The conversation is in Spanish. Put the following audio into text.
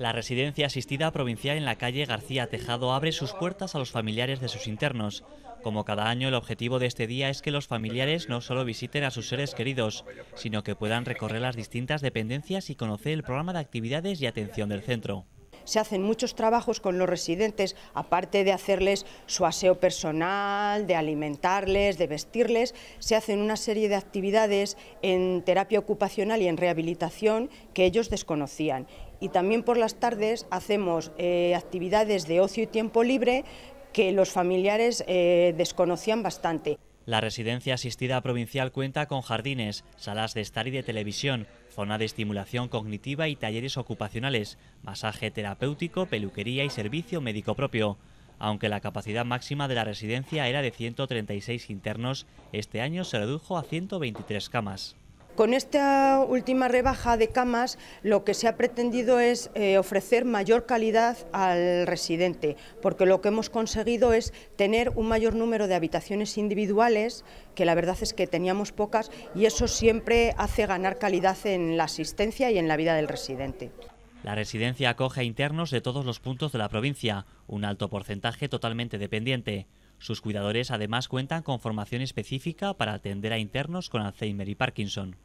La residencia asistida provincial en la calle García Tejado abre sus puertas a los familiares de sus internos. Como cada año, el objetivo de este día es que los familiares no solo visiten a sus seres queridos, sino que puedan recorrer las distintas dependencias y conocer el programa de actividades y atención del centro se hacen muchos trabajos con los residentes, aparte de hacerles su aseo personal, de alimentarles, de vestirles, se hacen una serie de actividades en terapia ocupacional y en rehabilitación que ellos desconocían. Y también por las tardes hacemos eh, actividades de ocio y tiempo libre que los familiares eh, desconocían bastante. La residencia asistida provincial cuenta con jardines, salas de estar y de televisión, zona de estimulación cognitiva y talleres ocupacionales, masaje terapéutico, peluquería y servicio médico propio. Aunque la capacidad máxima de la residencia era de 136 internos, este año se redujo a 123 camas. Con esta última rebaja de camas lo que se ha pretendido es eh, ofrecer mayor calidad al residente, porque lo que hemos conseguido es tener un mayor número de habitaciones individuales, que la verdad es que teníamos pocas, y eso siempre hace ganar calidad en la asistencia y en la vida del residente. La residencia acoge internos de todos los puntos de la provincia, un alto porcentaje totalmente dependiente. Sus cuidadores además cuentan con formación específica para atender a internos con Alzheimer y Parkinson.